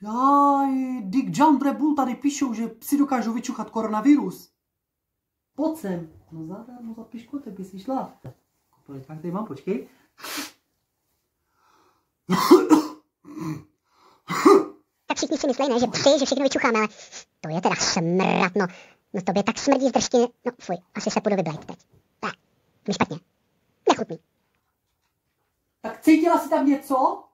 Jaj, Dick John Bull tady píšou, že si dokážu vyčuchat koronavirus. Pojď sem. No no za piškote ty si šla. tak tady mám, počkej. Tak všichni si myslí, ne, že psi, že všechno vyčuchám, ale to je teda smrad, no. No tobě tak smrdí z držky, no fuj, asi se půjdu vyblejt teď. Tak, mi špatně. Nechutný. Tak cítila jsi tam něco?